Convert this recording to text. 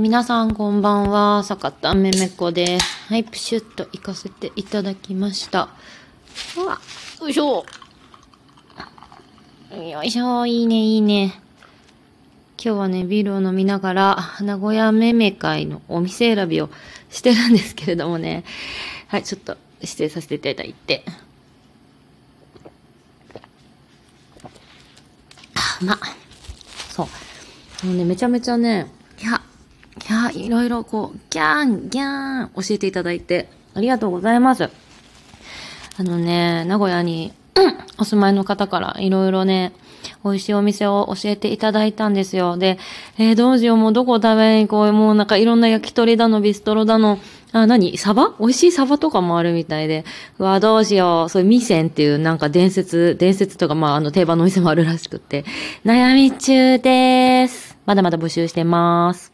皆さんこんばんは、坂田めめこです。はい、プシュッと行かせていただきました。うわ、よいしょ。よいしょ、いいね、いいね。今日はね、ビールを飲みながら、名古屋めめ会のお店選びをしてるんですけれどもね。はい、ちょっと指定させていただいて。あ、まあ、そう。もうね、めちゃめちゃね、いろいろこう、ギャン、ギャン、教えていただいて、ありがとうございます。あのね、名古屋に、お住まいの方からいろいろね、美味しいお店を教えていただいたんですよ。で、えー、どうしよう、もうどこ食べに行こう、もうなんかいろんな焼き鳥だの、ビストロだの、あ、何サバ美味しいサバとかもあるみたいで、うわ、どうしよう、そういうミセンっていうなんか伝説、伝説とか、まあ、あの定番のお店もあるらしくって、悩み中です。まだまだ募集してます。